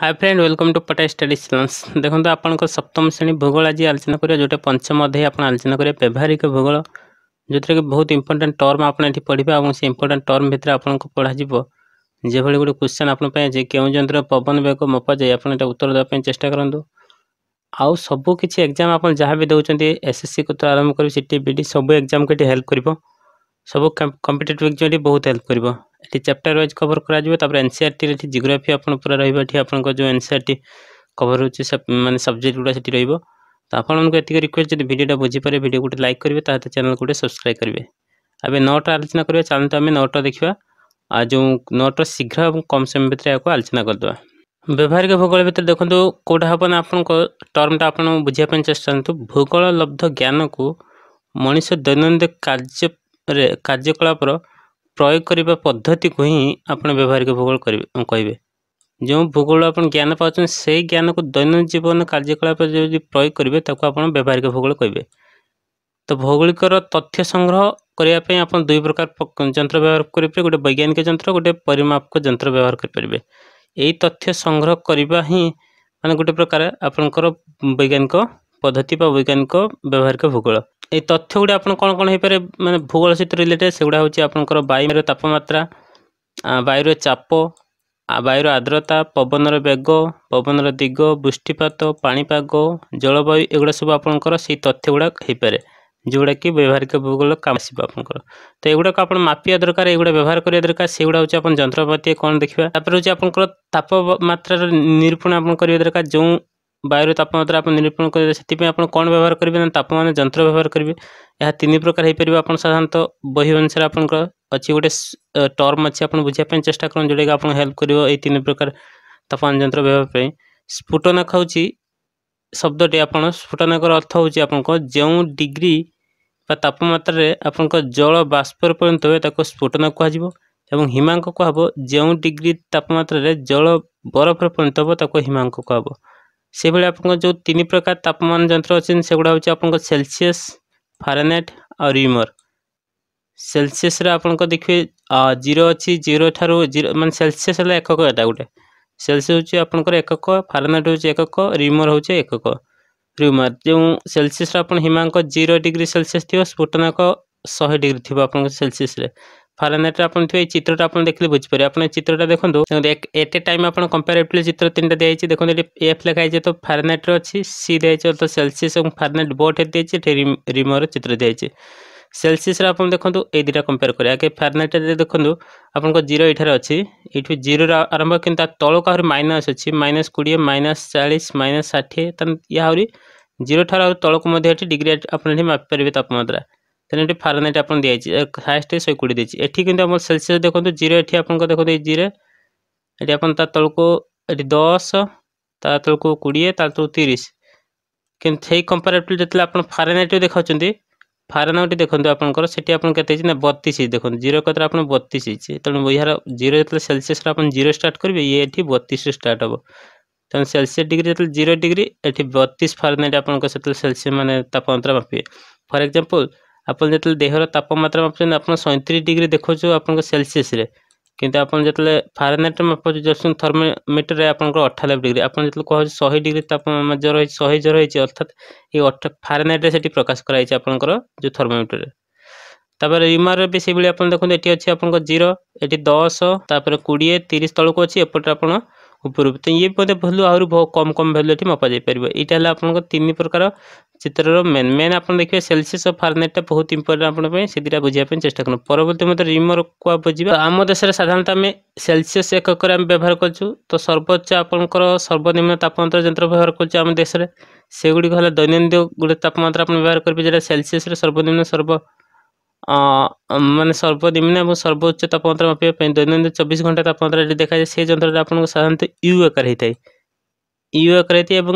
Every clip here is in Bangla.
হাই ফ্রেন্ড ওয়েলকম টু পটা ষ্টাডি সিলান্স দেখুন আপনার সপ্তম শ্রেণী ভূগোল আজ আলোচনা করা যেটা পঞ্চম অধ্যায় আপনার আলোচনা করা ব্যবহারিক ভূগোল যেটাকে বহুত ইম্পর্টাট টর্ম আপনার এটি পড়বে এবং সেই ইম্পর্টাট টর্ম ভিতরে আপনার পড়াযিব যেভাবে গোটে কোশ্চেন আপনার যে কেউ যন্ত্র পবন বেগ মপা যায় আপনার এটা উত্তর দেওয়া চেষ্টা করতু আউ সবু কিছু এক্সাম আপনার যা বি দেওয়া এসএসসি কু আরম্ভ করি সিটি বিডি সবু এক্সাম এটি হেল্প করবে ସବୁ କମ୍ପିଟେଟିଭ୍ ଏକ୍ଜାମ୍ରେ ବହୁତ ହେଲ୍ପ କରିବ ଏଠି ଚାପ୍ଟର ୱାଇଜ୍ କଭର୍ କରାଯିବ ତାପରେ ଏନ୍ ସି ଆର୍ ଟିରେ ଏଠି ଜିଓଗ୍ରାଫି ଆପଣ ପୁରା ରହିବ ଏଠି ଆପଣଙ୍କ ଯେଉଁ N C R T cover ହେଉଛି ମାନେ ସବଜେକ୍ଟ ଗୁଡ଼ା ସେଠି ରହିବ ତ ଆପଣମାନଙ୍କୁ ଏତିକି ରିକ୍ୱେଷ୍ଟ ଯଦି ଭିଡ଼ିଓଟା ବୁଝିପାରିବେ ଭିଡ଼ିଓ ଗୋଟେ ଲାଇକ୍ କରିବେ ତା ସହିତ ଚ୍ୟାନେଲ୍ ଗୋଟେ ସବସ୍କ୍ରାଇବ୍ କରିବେ ଏବେ ନଅଟା ଆଲୋଚନା କରିବା ଚାଲନ୍ତୁ ଆମେ ନଅଟା ଦେଖିବା ଆଉ ଯେଉଁ ନଅଟା ଶୀଘ୍ର ଏବଂ କମ୍ ସମୟ ଭିତରେ ଏହାକୁ ଆଲୋଚନା କରିଦେବା ବ୍ୟବହାରିକ ଭୂଗୋଳ ଭିତରେ ଦେଖନ୍ତୁ କେଉଁଟା ହେବ ନା ଆପଣଙ୍କ ଟର୍ମଟା ଆପଣ ବୁଝିବା ପାଇଁ ଚେଷ୍ଟା କରନ୍ତୁ ଭୂଗୋଳ ଲବ୍ଧ ଜ୍ଞାନକୁ ମଣିଷ ଦୈନନ୍ଦିନ କାର୍ଯ୍ୟ ରେ କାର୍ଯ୍ୟକଳାପର ପ୍ରୟୋଗ କରିବା ପଦ୍ଧତିକୁ ହିଁ ଆପଣ ବ୍ୟବହାରିକ ଭୂଗୋଳ କରିବେ କହିବେ ଯେଉଁ ଭୂଗୋଳ ଆପଣ ଜ୍ଞାନ ପାଉଛନ୍ତି ସେଇ ଜ୍ଞାନକୁ ଦୈନନ୍ଦିନ ଜୀବନ କାର୍ଯ୍ୟକଳାପରେ ଯଦି ପ୍ରୟୋଗ କରିବେ ତାକୁ ଆପଣ ବ୍ୟବହାରିକ ଭୂଗୋଳ କହିବେ ତ ଭୌଗୋଳିକର ତଥ୍ୟ ସଂଗ୍ରହ କରିବା ପାଇଁ ଆପଣ ଦୁଇ ପ୍ରକାର ଯନ୍ତ୍ର ବ୍ୟବହାର କରିପାରିବେ ଗୋଟେ ବୈଜ୍ଞାନିକ ଯନ୍ତ୍ର ଗୋଟେ ପରିମାପକ ଯନ୍ତ୍ର ବ୍ୟବହାର କରିପାରିବେ ଏହି ତଥ୍ୟ ସଂଗ୍ରହ କରିବା ହିଁ ମାନେ ଗୋଟେ ପ୍ରକାର ଆପଣଙ୍କର ବୈଜ୍ଞାନିକ ପଦ୍ଧତି ବା ବୈଜ୍ଞାନିକ ବ୍ୟବହାରିକ ଭୂଗୋଳ ଏହି ତଥ୍ୟ ଗୁଡ଼ିକ ଆପଣ କ'ଣ କ'ଣ ହେଇପାରେ ମାନେ ଭୂଗୋଳ ସହିତ ରିଲେଟେଡ଼ ସେଗୁଡ଼ା ହେଉଛି ଆପଣଙ୍କର ବାୟୁର ତାପମାତ୍ରା ବାୟୁର ଚାପ ବାୟୁର ଆର୍ଦ୍ରତା ପବନର ବେଗ ପବନର ଦିଗ ବୃଷ୍ଟିପାତ ପାଣିପାଗ ଜଳବାୟୁ ଏଗୁଡ଼ା ସବୁ ଆପଣଙ୍କର ସେଇ ତଥ୍ୟ ଗୁଡ଼ାକ ହେଇପାରେ ଯେଉଁଗୁଡ଼ାକି ବ୍ୟବହାରିକ ଭୂଗୋଳ କାମ ଆସିବ ଆପଣଙ୍କର ତ ଏଗୁଡ଼ାକ ଆପଣ ମାପିବା ଦରକାର ଏଗୁଡ଼ା ବ୍ୟବହାର କରିବା ଦରକାର ସେଗୁଡ଼ା ହେଉଛି ଆପଣ ଯନ୍ତ୍ରପାତି କ'ଣ ଦେଖିବା ତାପରେ ହେଉଛି ଆପଣଙ୍କର ତାପମାତ୍ରାର ନିରୂପଣ ଆପଣ କରିବା ଦରକାର ଯେଉଁ বায়ুর তাপমাত্রা আপনার নিরূপণ করে সেপাই আপনার কোণ ব্যবহার করবে না তাপমান যন্ত্র ব্যবহার করবে ଏହା ତିନି ପ୍ରକାର ହେଇପାରିବ ଆପଣ ସାଧାରଣତଃ ବହି ଅନୁସାରେ ଆପଣଙ୍କର ଅଛି ଗୋଟେ ଟର୍ମ ଅଛି ଆପଣ ବୁଝିବା ପାଇଁ ଚେଷ୍ଟା କରନ୍ତୁ ଯେଉଁଟାକି ଆପଣଙ୍କୁ ହେଲ୍ପ କରିବ ଏଇ ତିନି ପ୍ରକାର ତାପମାନ ଯନ୍ତ୍ର ବ୍ୟବହାର ପାଇଁ ସ୍ଫୁଟନାକ ହେଉଛି ଶବ୍ଦଟି ଆପଣ ସ୍ଫୁଟନାକର ଅର୍ଥ ହେଉଛି ଆପଣଙ୍କ ଯେଉଁ ଡିଗ୍ରୀ ବା ତାପମାତ୍ରାରେ ଆପଣଙ୍କ ଜଳ ବାଷ୍ପରେ ପରିଣତ ହୁଏ ତାକୁ ସ୍ଫୁଟନା କୁହାଯିବ ଏବଂ ହିମାଙ୍କ କୁହାହେବ ଯେଉଁ ଡିଗ୍ରୀ ତାପମାତ୍ରାରେ ଜଳ ବରଫରେ ପରିଣତ ହେବ ତାକୁ ହିମାଙ୍କ କୁହାହେବ ସେଭଳି ଆପଣଙ୍କ ଯେଉଁ ତିନି ପ୍ରକାର ତାପମାନ ଯନ୍ତ୍ର ଅଛନ୍ତି ସେଗୁଡ଼ା ହେଉଛି ଆପଣଙ୍କ ସେଲସିୟସ୍ ଫାରେନେଟ୍ ଆଉ ରିମର୍ ସେଲସିୟସ୍ରେ ଆପଣଙ୍କ ଦେଖିବେ ଜିରୋ ଅଛି ଜିରୋ ଠାରୁ ଜିରୋ ମାନେ ସେଲସିୟସ୍ ହେଲା ଏକକ ଏଇଟା ଗୋଟେ ସେଲସିୟସ୍ ହେଉଛି ଆପଣଙ୍କର ଏକକ ଫାରେନେଟ୍ ହେଉଛି ଏକକ ରିମର୍ ହେଉଛି ଏକକ ରିମର୍ ଯେଉଁ ସେଲସିୟସ୍ରେ ଆପଣ ହିମାଙ୍କ ଜିରୋ ଡିଗ୍ରୀ ସେଲସିୟସ୍ ଥିବ ସ୍ଫୁଟନାଙ୍କ ଶହେ ଡିଗ୍ରୀ ଥିବ ଆପଣଙ୍କ ସେଲସିୟସ୍ରେ ଫରେନେଟ୍ରେ ଆପଣ ଥିବେ ଏଇ ଚିତ୍ରଟା ଆପଣ ଦେଖିଲେ ବୁଝିପାରିବେ ଆପଣ ଚିତ୍ରଟା ଦେଖନ୍ତୁ ଏଟ୍ ଏ ଟାଇମ୍ ଆପଣ କମ୍ପାରେଟିଭଲି ଚିତ୍ର ତିନିଟା ଦିଆଯାଇଛି ଦେଖନ୍ତୁ ଏଠି ଏଫ୍ ଲେଖା ହେଇଛି ତ ଫରେନେଟ୍ରେ ଅଛି ସି ଦିଆଯାଇଛି ଅର୍ଥ ସେଲସିୟସ୍ ଏବଂ ଫରେନେଟ୍ ବୋଟ୍ ଏଠି ଦିଆଯାଇଛି ଏଠି ରିମୋର ଚିତ୍ର ଦିଆଯାଇଛି ସେଲସିୟସ୍ରେ ଆପଣ ଦେଖନ୍ତୁ ଏଇ ଦୁଇଟା କମ୍ପେୟାର କରିବା ଆଗେ ଫାରେନାଇଟ୍ରେ ଦେଖନ୍ତୁ ଆପଣଙ୍କ ଜିରୋ ଏଠାରେ ଅଛି ଏଇଠୁ ଜିରୋର ଆରମ୍ଭ କିନ୍ତୁ ତା ତଳକୁ ଆହୁରି ମାଇନସ୍ ଅଛି ମାଇନସ୍ କୋଡ଼ିଏ ମାଇନସ୍ ଚାଳିଶ ମାଇନସ୍ ଷାଠିଏ ତାହେଲେ ଏହା ଆହୁରି ଜିରୋ ଠାରୁ ଆହୁରି ତଳକୁ ମଧ୍ୟ ଏଠି ଡିଗ୍ରୀ ଆପଣ ଏଠି ମାପିପାରିବେ ତାପମାତ୍ରା তেমন এটি ফারেনাইট আপনার দিয়েছে হাইয়েস্ট শহে কোটি দিয়েছে এটি কিন্তু আমার সেলসিয়াস দেখুন জিরো এটি আপনার দেখুন এই জিরো এটি আপনার তার তলক এটি দশ তার তলক কোড়িয়ে তার তলক তিরিশ কিন্তু সেই কম্পারেটিভ যেতে আপনার ফারেনাইট দেখাচ্ছেন ফারেনাইট দেখুন আপনার সেটি আপনার কেতে হয়েছে না বতিশ দেখুন জিরো কত আপনার বত্রিশ হয়েছে তেমন ইহার জিরো যেতে সেলসিয়াস আপনার জিরো স্টার্ট করবে ইয়ে এটি বত্রিশ স্টার্ট হব তেমন সেলসিয়াস ডিগ্রি যেতে জিরো ডিগ্রি এটি বত্রিশ ফারেনাইট আপনার ସେତେବେଳେ সেলসিয়াস মানে তাপমাত্রা মাপিবে ফর এক্সাম্পল ଆପଣ ଯେତେବେଳେ ଦେହର ତାପମାତ୍ରା ମାପୁଛନ୍ତି ଆପଣ ସଇଁତିରିଶ ଡିଗ୍ରୀ ଦେଖାଉଛୁ ଆପଣଙ୍କ ସେଲସିୟସ୍ରେ କିନ୍ତୁ ଆପଣ ଯେତେବେଳେ ଫାରେନାଇଟ୍ ମାପୁଛୁ ଜଷ୍ଟ ଥର୍ମୋମିଟରରେ ଆପଣଙ୍କର ଅଠାନବେ ଡିଗ୍ରୀ ଆପଣ ଯେତେବେଳେ କହୁଛି ଶହେ ଡିଗ୍ରୀ ତାପମାତ୍ରା ଜ୍ୱର ହେଇଛି ଶହେ ଜ୍ୱର ହେଇଛି ଅର୍ଥାତ୍ ଏଇ ଅଠା ଫାରେନାଇଟ୍ରେ ସେଠି ପ୍ରକାଶ କରାଯାଇଛି ଆପଣଙ୍କର ଯେଉଁ ଥର୍ମୋମିଟରରେ ତାପରେ ରିମାର୍ରେ ବି ସେଇଭଳି ଆପଣ ଦେଖନ୍ତୁ ଏଠି ଅଛି ଆପଣଙ୍କ ଜିରୋ ଏଠି ଦଶ ତାପରେ କୋଡ଼ିଏ ତିରିଶ ତଳକୁ ଅଛି ଏପଟେ ଆପଣ ଉପରକୁ ତ ଇଏ ବୋଧେ ଭ୍ୟାଲ୍ୟୁ ଆହୁରି କମ୍ କମ୍ ଭ୍ୟାଲ୍ୟୁ ଏଠି ମପାଯାଇପାରିବ ଏଇଟା ହେଲା ଆପଣଙ୍କ ତିନି ପ୍ରକାର ଚିତ୍ରର ମେନ୍ ମେନ୍ ଆପଣ ଦେଖିବେ ସେଲସିୟସ୍ ଅଫ୍ ଫାରେନହାଇଟ୍ଟା ବହୁତ ଇମ୍ପୋର୍ଟାଣ୍ଟ ଆପଣଙ୍କ ପାଇଁ ସେ ଦୁଇଟା ବୁଝିବା ପାଇଁ ଚେଷ୍ଟା କରନ୍ତୁ ପରବର୍ତ୍ତୀ ମଧ୍ୟ ରିମରକୁ ବୁଝିବା ଆମ ଦେଶରେ ସାଧାରଣତଃ ଆମେ ସେଲସିୟସ୍ ଏକକରେ ଆମେ ବ୍ୟବହାର କରୁଛୁ ତ ସର୍ବୋଚ୍ଚ ଆପଣଙ୍କର ସର୍ବନିମ୍ନ ତାପମାତ୍ରା ଯନ୍ତ୍ର ବ୍ୟବହାର କରୁଛୁ ଆମ ଦେଶରେ ସେଗୁଡ଼ିକ ହେଲା ଦୈନନ୍ଦିନ ଗୋଟେ ତାପମାତ୍ରା ଆପଣ ବ୍ୟବହାର କରିବେ ଯେଉଁଟା ସେଲସିୟସ୍ରେ ସର୍ବନିମ୍ନ ସର୍ବ মানে সর্বনিম্ন এবং সর্বোচ্চ তাপমাত্রা মাপিবা পাই দৈনন্দিন চব্বিশ ঘন্টা তাপমাত্রা এটি দেখায় সেই যন্ত্রটি আপনার সাধারণত ইউ আকার হয়ে ইউ আকার হয়ে এবং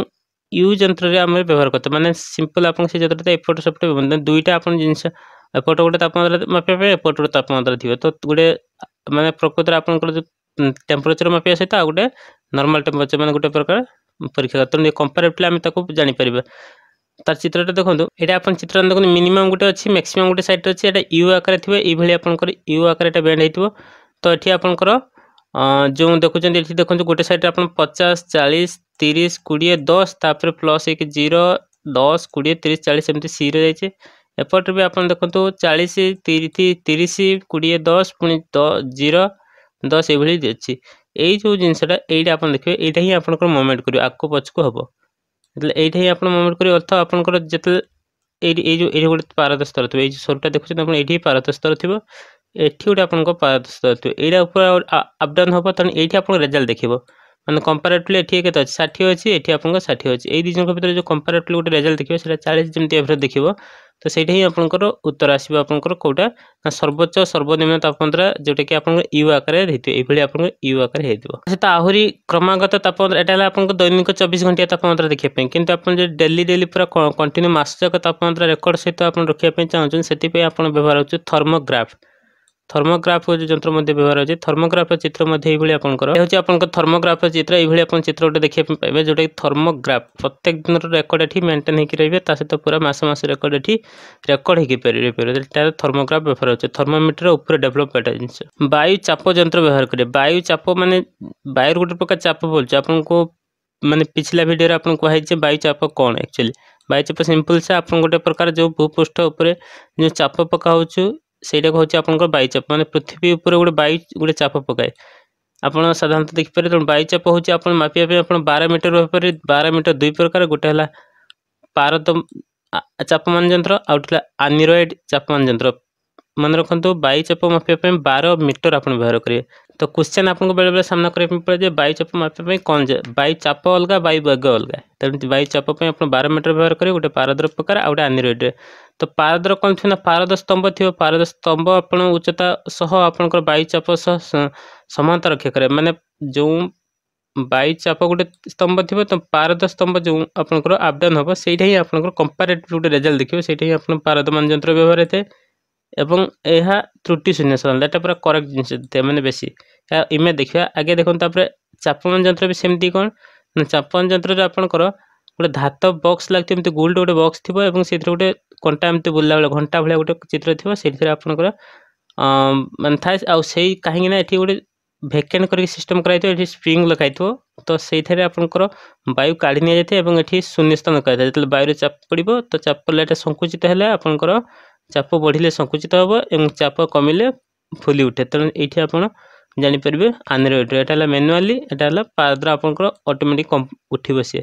ইউ যন্ত্রে আমরা ব্যবহার করতে মানে সিম্পল আপনার সেই যন্ত্রটা এপট সেপট দুইটা আপনার জিনিস এপট গোটে তাপমাত্রা মাপিবা পাই এপট গোটে তাপমাত্রা থাকবে তো গোটে মানে প্রকৃতরে আপনার যে টেম্পরেচর মাপিবা সহ আউ গোটে নর্মাল টেম্পরেচর মানে গোটে প্রকার পরীক্ষা তো কম্পারেটিভলি আমি তাকে জাঁপারা তার চিত্রটা দেখুন এটা আপনার চিত্র দেখুন মিনিমম গোটে অছি ম্যাক্সিমম গোটে সাইড্রে অছি এটা ইউ আকারে থাকবে এইভাবে আপনার ইউ আকারে এটা বেন্ড হয়ে তো এটি আপনার যে দেখুছেন এটি দেখুন গোটে সাইড্রে আপনার পচাশ চাশ তিরিশ কোড়িয়ে দশ তাপরে প্লস এক জিরো দশ কোড়িয়ে তিরিশ চাশ এমনি সিরে যাইছে এপটে বি আপনার দেখুন চাশ তিরিশ কোড়িয়ে দশ পুঁ জিরো দশ এইভাবে অছি এই যে জিনিসটা এইটা আপনার দেখবে এইটা হি আপনার মুভমেন্ট করবে আগু পছকু হব ଯେତେବେଳେ ଏଇଠି ଆପଣ ମେମୋରି କରି ଅର୍ଥ ଆପଣଙ୍କର ଯେତେବେଳେ ଏଇଠି ଏଇ ଯେଉଁ ଏଇଠି ଗୋଟେ ପାରଦ ସ୍ତର ଥିବ ଏଇ ଯେଉଁ ସରୁଟା ଦେଖୁଛନ୍ତି ଆପଣ ଏଇଠି ପାରଦ ସ୍ତର ଥିବ ଏଠି ଗୋଟେ ଆପଣଙ୍କ ପାରଦ ସ୍ତର ଥିବ ଏଇଟା ଉପରେ ଅପ୍ ଡାଉନ୍ ହେବ ତେଣୁ ଏଇଠି ଆପଣଙ୍କ ରେଜଲ୍ଟ ଦେଖିବ ମାନେ କମ୍ପାରେଟିଭଲି ଏଠି କେତେ ଅଛି ଷାଠିଏ ଅଛି ଏଠି ଆପଣଙ୍କର ଷାଠିଏ ଅଛି ଏଇ ଦୁଇଜଣଙ୍କ ଭିତରେ ଯେଉଁ କମ୍ପାରେଟିଭଲି ଗୋଟେ ରେଜଲ୍ଟ ଦେଖିବ ସେଇଟା ଚାଳିଶ ଯେମିତି ଏଭରେଜ୍ ଦେଖିବ ତ ସେଇଟା ହିଁ ଆପଣଙ୍କର ଉତ୍ତର ଆସିବ ଆପଣଙ୍କର କେଉଁଟା ନା ସର୍ବୋଚ୍ଚ ସର୍ବନିମ୍ନ ତାପମାତ୍ରା ଯେଉଁଟାକି ଆପଣଙ୍କ ୟୁ ଆକାରରେ ହେଇଥିବ ଏଇଭଳି ଆପଣଙ୍କ ୟୁ ଆକାରରେ ହେଇଥିବ ସହିତ ଆହୁରି କ୍ରମାଗତ ତାପମାତ୍ରା ଏଇଟା ହେଲା ଆପଣଙ୍କ ଦୈନିକ ଚବିଶ ଘଣ୍ଟିଆ ତାପମାତ୍ରା ଦେଖିବା ପାଇଁ କିନ୍ତୁ ଆପଣ ଯଦି ଡେଲି ଡେଲି ପୁରା କଣ୍ଟିନ୍ୟୁ ମାସଯାକ ତାପମାତ୍ରା ରେକର୍ଡ଼ ସହିତ ଆପଣ ରଖିବା ପାଇଁ ଚାହୁଁଛନ୍ତି ସେଥିପାଇଁ ଆପଣ ବ୍ୟବହାର ହେଉଛି ଥର୍ମୋଗ୍ରାଫ୍ থর্মোগ্রাফ যন্ত্র মধ্যে ব্যবহার হচ্ছে থর্মোগ্রাফ চিত্র মধ্যে এইভাবে আপনার হচ্ছে আপনার থর্মোগ্রাফ চিত্র এইভাবে আপনার চিত্র গোটে দেখা পাইবে যেটা কি থর্মোগ্রাফ প্রত্যেক দিনর রেকর্ড এটি মেন্টেন হয়ে রয়েবে তা সহ পুরা মাস মাস রেকর্ড এটি রেকর্ড হয়ে রয়েপারে তার থর্মোগ্রাফ ব্যবহার হচ্ছে থর্মোমিটর উপরে ডেভেলপ এটা জিনিস বায়ু চাপ যন্ত্র ব্যবহার করে বায়ু চাপ মানে বায়ুর গোটে প্রকার চাপ বলছে আপনার মানে পিছলা ভিডিওরে আপনার কুহাইছে বায়ু চাপ কোণ একচুয়ালি বায়ু চাপ সিম্পল সে আপনার গোটে প্রকার যে ভূপৃষ্ঠ উপরে যে চাপ পকাউছু ସେଇଟାକୁ ହେଉଛି ଆପଣଙ୍କର ବାୟୁଚାପ ମାନେ ପୃଥିବୀ ଉପରେ ଗୋଟେ ବାୟୁ ଗୋଟେ ଚାପ ପକାଏ ଆପଣ ସାଧାରଣତଃ ଦେଖିପାରିବେ ତେଣୁ ବାୟୁଚାପ ହେଉଛି ଆପଣ ମାପିବା ପାଇଁ ଆପଣ ବାର ମିଟର ଭାବରେ ବାର ମିଟର ଦୁଇ ପ୍ରକାର ଗୋଟେ ହେଲା ପାରଦ ଚାପମାନ ଯନ୍ତ୍ର ଆଉ ଗୋଟେ ହେଲା ଆନିରଏଡ଼ ଚାପମାନ ଯନ୍ତ୍ର ମନେ ରଖନ୍ତୁ ବାୟୁ ଚାପ ମାପିବା ପାଇଁ ବାର ମିଟର ଆପଣ ବ୍ୟବହାର କରିବେ ତ କ୍ୱେଶ୍ଚନ୍ ଆପଣଙ୍କୁ ବେଳେବେଳେ ସାମ୍ନା କରିବା ପାଇଁ ପଡ଼େ ଯେ ବାୟୁ ଚାପ ମାପିବା ପାଇଁ କ'ଣ ବାୟୁ ଚାପ ଅଲଗା ବାୟୁ ବେଗ ଅଲଗା ତେଣୁ ବାୟୁ ଚାପ ପାଇଁ ଆପଣ ବାର ମିଟର ବ୍ୟବହାର କରିବେ ଗୋଟେ ପାରଦର ପ୍ରକାର ଆଉ ଗୋଟେ ଆନିରୋଇଡ଼ରେ ତ ପାରଦର କ'ଣ ଥିବ ନା ପାରଦ ସ୍ତମ୍ଭ ଥିବ ପାରଦ ସ୍ତମ୍ଭ ଆପଣ ଉଚ୍ଚତା ସହ ଆପଣଙ୍କର ବାୟୁ ଚାପ ସହ ସମାନତା ରକ୍ଷା କରେ ମାନେ ଯେଉଁ ବାୟୁ ଚାପ ଗୋଟେ ସ୍ତମ୍ଭ ଥିବ ତ ପାରଦ ସ୍ତମ୍ଭ ଯେଉଁ ଆପଣଙ୍କର ଆପଡାଉନ୍ ହେବ ସେଇଟା ହିଁ ଆପଣଙ୍କର କମ୍ପାରେଟିଭ୍ ଗୋଟେ ରେଜଲ୍ଟ ଦେଖିବ ସେଇଟା ହିଁ ଆପଣ ପାରଦ ମାନଯନ୍ତ୍ର ବ୍ୟବହାର ହେଇଥାଏ ଏବଂ ଏହା ତ୍ରୁଟି ଶୂନ୍ୟ ସମାଧାନ ଏଇଟା ପୁରା କରେକ୍ଟ ଜିନିଷ ମାନେ ବେଶୀ ଏହା ଇମେଜ୍ ଦେଖିବା ଆଗେ ଦେଖନ୍ତୁ ତା'ପରେ ଚାପମାନ ଯନ୍ତ୍ର ବି ସେମିତି କ'ଣ ନା ଚାପମାନ ଯନ୍ତ୍ରରେ ଆପଣଙ୍କର ଗୋଟେ ଧାତ ବକ୍ସ ଲାଗିଥିବ ଏମିତି ଗୋଲ୍ଡ ଗୋଟେ ବକ୍ସ ଥିବ ଏବଂ ସେଥିରେ ଗୋଟେ କଣ୍ଟା ଏମିତି ବୁଲିଲା ବେଳେ ଘଣ୍ଟା ଭଳିଆ ଗୋଟେ ଚିତ୍ର ଥିବ ସେଥିରେ ଆପଣଙ୍କର ମାନେ ଥାଏ ଆଉ ସେଇ କାହିଁକିନା ଏଠି ଗୋଟେ ଭେକେଣ୍ଟ କରିକି ସିଷ୍ଟମ୍ କରାଯାଇଥିବ ଏଠି ସ୍ପ୍ରିଙ୍ଗ ଲଗାଇଥିବ ତ ସେଇଥିରେ ଆପଣଙ୍କର ବାୟୁ କାଢ଼ି ନିଆଯାଇଥାଏ ଏବଂ ଏଠି ଶୂନ୍ୟସ୍ଥାନ କରାଯାଇଥାଏ ଯେତେବେଳେ ବାୟୁରେ ଚାପ ପଡ଼ିବ ତ ଚାପ ପଡ଼ିଲେ ଏଇଟା ସଙ୍କୁଚିତ ହେଲେ ଆପଣଙ୍କର চাপ বଢ଼িলে সঙ্কুচিত হব এবং চাপ কমিলে ফুলি উঠে তেমন এইটি আপনার জাঁপারে আনরয়েড এটা হল ম্যানুয়ালি এটা হল পাদ্র আপনার অটোমেটিক উঠব সি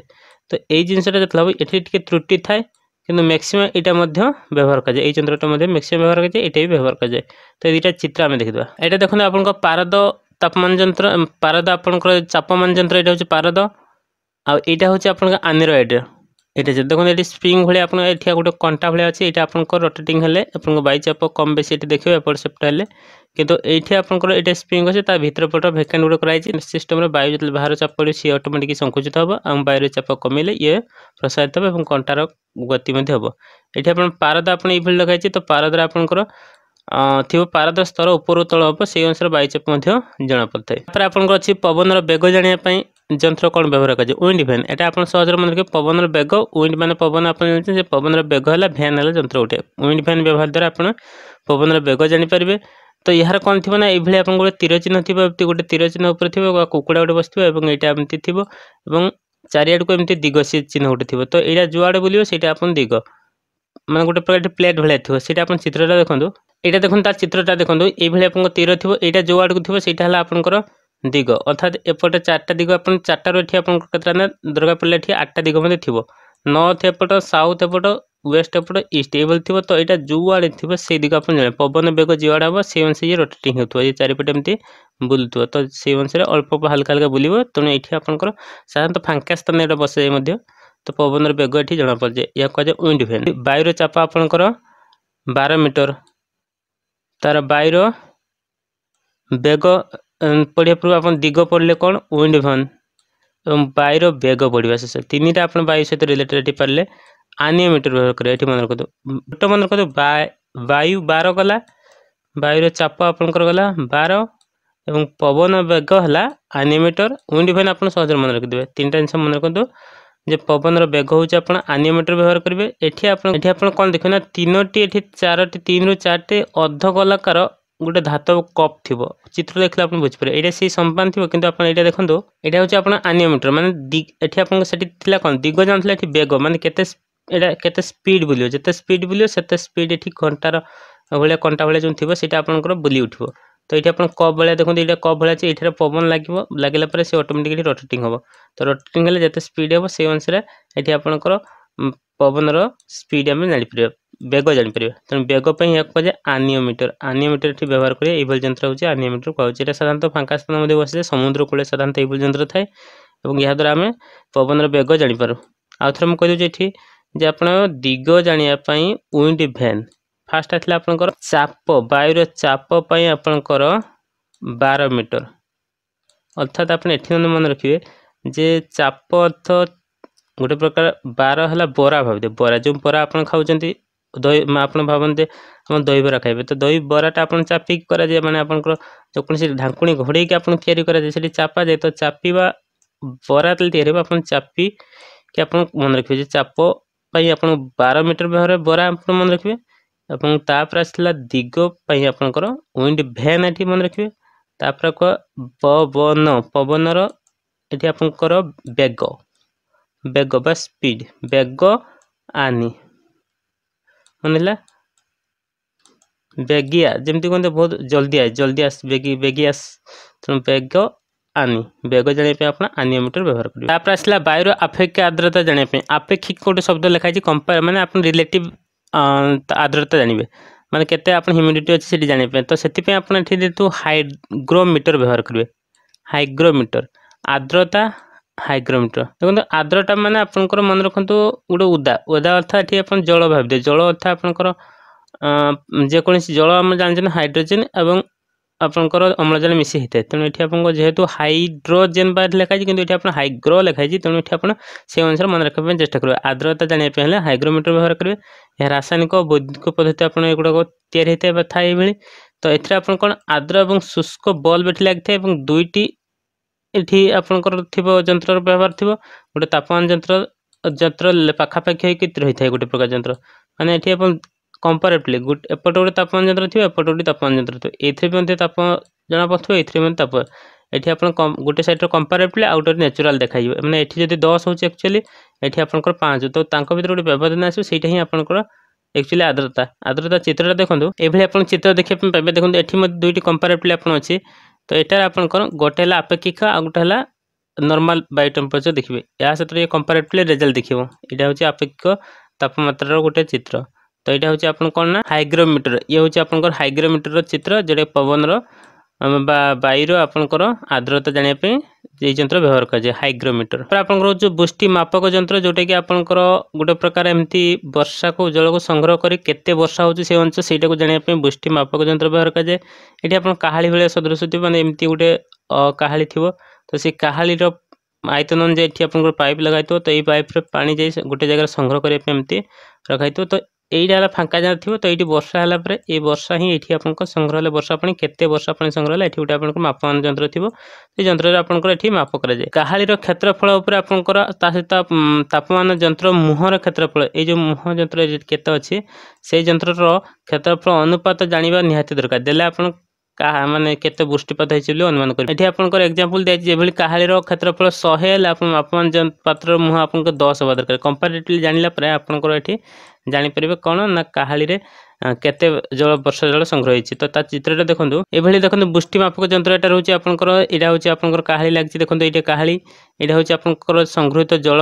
তো এই জিনিসটা যেতে হব এটি টিকি ত্রুটি থাকে কিন্তু ম্যাক্সিমাম এটা মধ্যে ব্যবহার করা যায় এই যন্ত্রটা মধ্যে ম্যাক্সিমাম ব্যবহার করা যায় এটা বি ব্যবহার করা যায় তো এই দুইটা চিত্র আমি দেখিদেবা এটা দেখুন আপনার পারদ তাপমান যন্ত্র পারদ আপনার চাপমান যন্ত্র এটা হচ্ছে পারদ আইটা হচ্ছে আপনার আনরয়েড এটা যে দেখুন এটি স্প্রিং ভাই আপনার এটি গোটে কন্টা ভাই আছে এটা আপনার রোটেটিং হলে আপনার বাইচাপ কম বেশি এটি দেখবে এপট সেপট হলে কিন্তু এইটি আপনার এটা স্প্রিং আছে তা ভিতর পট ভেকান্ট গুলো করা হয়েছে সিস্টমের বায়ু যেত বাহার চাপ পড়ে সি অটোমেটিক সংকুচিত হব এবং বায়ুর চাপ কমিলে ইয়ে প্রসারিত হব এবং কন্টার গতি হব এটি আপনার পারদ আপনার এইভাবে লেখা হয়েছে তো পারদরে আপনার ଥିବ ପାରଦ ସ୍ତର ଉପରୁ ତଳ ହେବ ସେହି ଅନୁସାରେ ବାୟୁଚାପ ମଧ୍ୟ ଜଣାପଡ଼ିଥାଏ ତାପରେ ଆପଣଙ୍କର ଅଛି ପବନର ବେଗ ଜାଣିବା ପାଇଁ যন্ত্র কোণ ব্যবহার করা যায় উইন্ড ভ্যান এটা আপনার সহজে মনে রাখবে পবনর বেগ উইন্ড মানে পবন আপনার জানিছেন যে পবনর বেগ হল ভ্যান হল যন্ত্র গোটে উইন্ড ভ্যান ব্যবহার দ্বারা আপনার পবনর বেগ জাঁপারে তো এর কম থাকবে না এইভাবে আপনার গোটে তীর চিহ্ন থাকবে এমনি গোটে তীর চিহ্ন উপরে থাকবে বা কুকুড়া গোটে বসে এবং এইটা এমনি থাকবে এবং চারিআড়ক এমনি দিগ সি চিহ্ন গোটে থাকবে তো এইটা যুয়াড়ে বুলবে সেইটা আপনার দিগ মানে গোটে প্রকার প্লেট ভাড়া থাকবে সেটা আপনার চিত্রটা দেখুন এটা দেখুন তার চিত্রটা দেখুন এইভাবে আপনার তীর থাকবে এইটা যুয়াড়ক থাকবে সেইটা হল আপনার দিগ অর্থাৎ এপটে চারটা দিগ আপনার চারটার এটি আপনার কেতটা না দরকার পড়লে এটি আটটা দিগ মধ্যে থিব নর্থ এপট সাউথ এপট ওয়েস্ট এপট ইস্ট এইভাবে থিব তো এটা যুয়াড়ে থিব সেই দিগ আপনার জানে পবন বেগ যুয়াড়ে হব সেই অনুসারে রোটেটিং হেউথিব এই চারিপটে এমতি বুলুথিব তো সেই অনুসারে অল্প অল্প হালকা হালকা বুলিব তেমন এটি আপনার সাধারণত ফাঙ্কা স্থানে এটা বসাযাই মধ্য তো পবনর বেগ এটি জনাপড়ে ইয়া কুযায় উইন্ড ভেন বায়ুর চাপ আপনার বার মিটর তার বায়ুর বেগ ପଢ଼ିବା ପୂର୍ବରୁ ଆପଣ ଦିଗ ପଢ଼ିଲେ କ'ଣ ୱିଣ୍ଡ ଭନ୍ ଏବଂ ବାୟୁର ବେଗ ପଢ଼ିବା ଶେଷ ତିନିଟା ଆପଣ ବାୟୁ ସହିତ ରିଲେଟେଡ଼ ଏଠି ପାରିଲେ ଆନିଓମିଟର ବ୍ୟବହାର କରିବା ଏଠି ମନେ ରଖନ୍ତୁ ଗୋଟେ ମନେ ରଖନ୍ତୁ ବାୟୁ ବାର ଗଲା ବାୟୁର ଚାପ ଆପଣଙ୍କର ଗଲା ବାର ଏବଂ ପବନ ବେଗ ହେଲା ଆନିଓମିଟର ୱିଣ୍ଡ ଭ୍ୟାନ୍ ଆପଣ ସହଜରେ ମନେ ରଖିଦେବେ ତିନିଟା ଜିନିଷ ମନେ ରଖନ୍ତୁ ଯେ ପବନର ବେଗ ହେଉଛି ଆପଣ ଆନିଓମିଟର ବ୍ୟବହାର କରିବେ ଏଠି ଆପଣ ଏଠି ଆପଣ କ'ଣ ଦେଖିବେ ନା ତିନୋଟି ଏଠି ଚାରୋଟି ତିନିରୁ ଚାରିଟି ଅର୍ଦ୍ଧଗୋଲାକାର ଗୋଟେ ଧାତବ କପ୍ ଥିବ ଚିତ୍ର ଦେଖିଲେ ଆପଣ ବୁଝିପାରିବେ ଏଇଟା ସେଇ ସମ୍ପାନ ଥିବ କିନ୍ତୁ ଆପଣ ଏଇଟା ଦେଖନ୍ତୁ ଏଇଟା ହେଉଛି ଆପଣ ଆନିଓମିଟର ମାନେ ଏଠି ଆପଣଙ୍କ ସେଠି ଥିଲା କ'ଣ ଦିଗ ଜାଣୁଥିଲା ଏଠି ବେଗ ମାନେ କେତେ ଏଇଟା କେତେ ସ୍ପିଡ୍ ବୁଲିବ ଯେତେ ସ୍ପିଡ୍ ବୁଲିବ ସେତେ ସ୍ପିଡ୍ ଏଠି ଘଣ୍ଟାର ଭଳିଆ କଣ୍ଟା ଭଳିଆ ଯେଉଁ ଥିବ ସେଇଟା ଆପଣଙ୍କର ବୁଲି ଉଠିବ ତ ଏଇଠି ଆପଣ କପ୍ ଭଳିଆ ଦେଖନ୍ତୁ ଏଇଟା କପ୍ ଭଳିଆ ଅଛି ଏଠାରେ ପବନ ଲାଗିବ ଲାଗିଲା ପରେ ସେ ଅଟୋମେଟିକ୍ ଏଠି ରୋଟେଟିଂ ହେବ ତ ରୋଟେଟିଂ ହେଲେ ଯେତେ ସ୍ପିଡ୍ ହେବ ସେଇ ଅନୁସାରେ ଏଠି ଆପଣଙ୍କର ପବନର ସ୍ପିଡ୍ ଆମେ ଜାଣିପାରିବା ବେଗ ଜାଣିପାରିବା ତେଣୁ ବେଗ ପାଇଁ ଏହାକୁ କୁହାଯାଏ ଆନିଓମିଟର ଆନିଓମିଟର ଏଠି ବ୍ୟବହାର କରେ ଏଇଭଳି ଯନ୍ତ୍ର ହେଉଛି ଆନିଓମିଟର କୁହାଯାଉଛି ଏଇଟା ସାଧାରଣତଃ ଫାଙ୍କା ସ୍ଥାନ ମଧ୍ୟ ବସିଲେ ସମୁଦ୍ର କୂଳେ ସାଧାରଣତଃ ଏଇଭଳି ଯନ୍ତ୍ର ଥାଏ ଏବଂ ଏହାଦ୍ୱାରା ଆମେ ପବନର ବେଗ ଜାଣିପାରୁ ଆଉ ଥରେ ମୁଁ କହିଦେଉଛି ଏଠି ଯେ ଆପଣ ଦିଗ ଜାଣିବା ପାଇଁ ୱିଣ୍ଡ ଭ୍ୟାନ୍ ଫାର୍ଷ୍ଟ ଆସିଲା ଆପଣଙ୍କର ଚାପ ବାୟୁର ଚାପ ପାଇଁ ଆପଣଙ୍କର ବାରୋମିଟର ଅର୍ଥାତ୍ ଆପଣ ଏଠି ମଧ୍ୟ ମନେ ରଖିବେ ଯେ ଚାପ ଅର୍ଥ ଗୋଟେ ପ୍ରକାର ବାର ହେଲା ବରା ଭାବିଦେବେ ବରା ଯେଉଁ ବରା ଆପଣ ଖାଉଛନ୍ତି ଦହି ଆପଣ ଭାବନ୍ତି ଆପଣ ଦହିବରା ଖାଇବେ ତ ଦହିବରାଟା ଆପଣ ଚାପିକି କରାଯାଏ ମାନେ ଆପଣଙ୍କର ଯେକୌଣସି ଢାଙ୍କୁଣୀ ଘୋଡ଼େଇକି ଆପଣ ତିଆରି କରାଯାଏ ସେଠି ଚାପାଯାଏ ତ ଚାପିବା ବରା ଯେତେବେଳେ ତିଆରି ହେବ ଆପଣ ଚାପିକି ଆପଣ ମନେ ରଖିବେ ଯେ ଚାପ ପାଇଁ ଆପଣ ବାର ମିଟର ଭାବରେ ବରା ଆପଣ ମନେ ରଖିବେ ଏବଂ ତାପରେ ଆସିଲା ଦିଗ ପାଇଁ ଆପଣଙ୍କର ୱିଣ୍ଡ ଭ୍ୟାନ୍ ଏଠି ମନେ ରଖିବେ ତାପରେ ପବନ ପବନର ଏଠି ଆପଣଙ୍କର ବେଗ ବେଗ ବା ସ୍ପିଡ଼ ବେଗ ଆନି କ'ଣ ହେଲା ବେଗିଆ ଯେମିତି କୁହନ୍ତି ବହୁତ ଜଲ୍ଦି ଆସ ଜଲ୍ଦି ଆସ ବେଗି ବେଗି ଆସ ତେଣୁ ବେଗ ଆନି ବେଗ ଜାଣିବା ପାଇଁ ଆପଣ ଆନିଓମିଟର ବ୍ୟବହାର କରିବେ ତାପରେ ଆସିଲା ବାୟୁର ଆପେକ୍ଷିକ ଆର୍ଦ୍ରତା ଜାଣିବା ପାଇଁ ଆପେକ୍ଷିକ ଗୋଟେ ଶବ୍ଦ ଲେଖାଯାଇଛି କମ୍ପେୟାର ମାନେ ଆପଣ ରିଲେଟିଭ୍ ଆର୍ଦ୍ରତା ଜାଣିବେ ମାନେ କେତେ ଆପଣ ହ୍ୟୁମିଡ଼ିଟି ଅଛି ସେଠି ଜାଣିବା ପାଇଁ ତ ସେଥିପାଇଁ ଆପଣ ଏଠି ଯେହେତୁ ହାଇଗ୍ରୋମିଟର ବ୍ୟବହାର କରିବେ ହାଇଗ୍ରୋମିଟର ଆର୍ଦ୍ରତା ହାଇଗ୍ରୋମିଟର ଦେଖନ୍ତୁ ଆର୍ଦ୍ରତା ମାନେ ଆପଣଙ୍କର ମନେ ରଖନ୍ତୁ ଗୋଟେ ଉଦା ଉଦା ଅର୍ଥ ଏଠି ଆପଣ ଜଳ ଭାବିବେ ଜଳ ଅର୍ଥ ଆପଣଙ୍କର ଯେକୌଣସି ଜଳ ଆମେ ଜାଣିଛନ୍ତି ହାଇଡ୍ରୋଜେନ୍ ଏବଂ ଆପଣଙ୍କର ଅମ୍ଳଜାନ ମିଶି ହେଇଥାଏ ତେଣୁ ଏଠି ଆପଣଙ୍କ ଯେହେତୁ ହାଇଡ୍ରୋଜେନ୍ ବା ଲେଖା ହେଇଛି କିନ୍ତୁ ଏଠି ଆପଣ ହାଇଗ୍ରୋ ଲେଖା ହେଇଛି ତେଣୁ ଏଠି ଆପଣ ସେ ଅନୁସାରେ ମନେ ରଖିବା ପାଇଁ ଚେଷ୍ଟା କରିବେ ଆର୍ଦ୍ରତା ଜାଣିବା ପାଇଁ ହେଲେ ହାଇଗ୍ରୋମିଟର ବ୍ୟବହାର କରିବେ ଏହା ରାସାୟନିକ ବୈଦ୍ୟୁତିକ ପଦ୍ଧତି ଆପଣ ଏଗୁଡ଼ାକ ତିଆରି ହେଇଥାଏ ବା ଥାଏ ଏଭଳି ତ ଏଥିରେ ଆପଣ କ'ଣ ଆର୍ଦ୍ର ଏବଂ ଶୁଷ୍କ ବଲ୍ବ ଏଠି ଲାଗିଥାଏ ଏବଂ ଦୁଇଟି ଏଠି ଆପଣଙ୍କର ଥିବ ଯନ୍ତ୍ରର ବ୍ୟବହାର ଥିବ ଗୋଟେ ତାପମାନ ଯନ୍ତ୍ର ଯନ୍ତ୍ର ପାଖାପାଖି ହେଇକି ରହିଥାଏ ଗୋଟେ ପ୍ରକାର ଯନ୍ତ୍ର ମାନେ ଏଠି ଆପଣ କମ୍ପାରେଟିଭଲି ଗୋଟେ ଏପଟେ ଗୋଟେ ତାପମାନ ଯନ୍ତ୍ର ଥିବ ଏପଟେ ଗୋଟେ ତାପମାନ ଯନ୍ତ୍ର ଥିବ ଏଥିରେ ବି ମଧ୍ୟ ତାପ ଜଣାପଡ଼ୁଥିବ ଏଥିରେ ମଧ୍ୟ ତାପ ଏଠି ଆପଣ ଗୋଟେ ସାଇଡ଼୍ର କମ୍ପାରେଟିଭଲି ଆଉ ଗୋଟେ ନ୍ୟାଚୁରାଲ୍ ଦେଖାଯିବ ମାନେ ଏଠି ଯଦି ଦଶ ହେଉଛି ଆକ୍ଚୁଆଲି ଏଠି ଆପଣଙ୍କର ପାଞ୍ଚ ତ ତାଙ୍କ ଭିତରେ ଗୋଟେ ବ୍ୟବଧାନ ଆସିବ ସେଇଟା ହିଁ ଆପଣଙ୍କର ଆକ୍ଚୁଆଲି ଆଦ୍ରତା ଆଦ୍ରତା ଚିତ୍ରଟା ଦେଖନ୍ତୁ ଏଭଳି ଆପଣ ଚିତ୍ର ଦେଖିବା ପାଇଁ ପାଇବେ ଦେଖନ୍ତୁ ଏଠି ମଧ୍ୟ ଦୁଇଟି କମ୍ପାରେଟିଭଲି ଆପଣ ଅଛି ତ ଏଠାରେ ଆପଣଙ୍କର ଗୋଟେ ହେଲା ଆପେକ୍ଷିକ ଆଉ ଗୋଟେ ହେଲା ନର୍ମାଲ ବାୟୁ ଟେମ୍ପରେଚର ଦେଖିବେ ଏହା ସହିତ ଟିକେ କମ୍ପାରେଟିଭଲି ରେଜଲ୍ଟ ଦେଖିବ ଏଇଟା ହେଉଛି ଆପେକ୍ଷିକ ତାପମାତ୍ରାର ଗୋଟେ ଚିତ୍ର ତ ଏଇଟା ହେଉଛି ଆପଣ କ'ଣ ନା ହାଇଗ୍ରୋମିଟର ଇଏ ହେଉଛି ଆପଣଙ୍କର ହାଇଗ୍ରୋମିଟରର ଚିତ୍ର ଯେଉଁଟା ପବନର ବା ବାୟୁର ଆପଣଙ୍କର ଆର୍ଦ୍ରତା ଜାଣିବା ପାଇଁ এই যন্ত্র ব্যবহার করা যায় হাইগ্রোমিটর আপনার যে বৃষ্টি মাপক যন্ত্র যেটাকি আপনার গোটে প্রকার এমতি বর্ষাকে জলকে সংগ্রহ করে কেতে বর্ষা হচ্ছে সেই অঞ্চল সেইটা জাঁয়া বৃষ্টি মাপক যন্ত্র ব্যবহার করা যায় এটি আপনার কাহাড়ি ভাবে সদৃশ থাকবে মানে এমতি গোটে কাহাড়ি থাকবে তো সেই কাহাড়ির আয়তন অনুযায়ী এটি আপনার পাইপ লগাই তো এই পাইপরে পা যাই গোটে জায়গায় সংগ্রহ করা এমতি রখাই তো এইটা ହେଲା ଫାଙ୍କା ଜାଗା ଥିବ ତ ଏଇଠି ବର୍ଷା ହେଲା ପରେ ଏ ବର୍ଷା ହିଁ ଏଇଠି ଆପଣଙ୍କ ସଂଗ୍ରହାଳୟ ବର୍ଷା ପାଣି କେତେ ବର୍ଷା ପାଣି ସଂଗ୍ରହାଳୟ ଏଠି ଗୋଟେ ଆପଣଙ୍କର ମାପମାନ ଯନ୍ତ୍ର ଥିବ ସେ ଯନ୍ତ୍ରରେ ଆପଣଙ୍କର ଏଠି ମାପ କରାଯାଏ କାହାଳିର କ୍ଷେତ୍ରଫଳ ଉପରେ ଆପଣଙ୍କର ତା ସହିତ ତାପମାନ ଯନ୍ତ୍ର ମୁହଁର କ୍ଷେତ୍ରଫଳ ଏଇ ଯେଉଁ ମୁହଁ ଯନ୍ତ୍ର କେତେ ଅଛି ସେଇ ଯନ୍ତ୍ରର କ୍ଷେତ୍ରଫଳ ଅନୁପାତ ଜାଣିବା ନିହାତି ଦରକାର ଦେଲେ ଆପଣ কাহা মানে কেতে বৃষ্টিপাত হয়েছে বলে অনুমান করি এটি আপনার এক্সাম্পল দিয়েছে যেভাবে কাহালির ক্ষেত্রফল শহে হলে আপনার পাত্র মুহ আপনার দশ হওয়া দরকার কম্পারেটিভলি জাঁলা পরে আপনার এটি জাঁপারে কোণ না কাহালি কেতে জল বর্ষা জল সংগ্রহ হয়েছে তো তার চিত্রটা দেখুন এভাবে দেখুন বৃষ্টি মাপক যন্ত্র এটা রয়েছে আপনার এটা হচ্ছে আপনার কাহালি লাগছে দেখুন এইটা কাহালি এটা হচ্ছে আপনার সংগৃহীত জল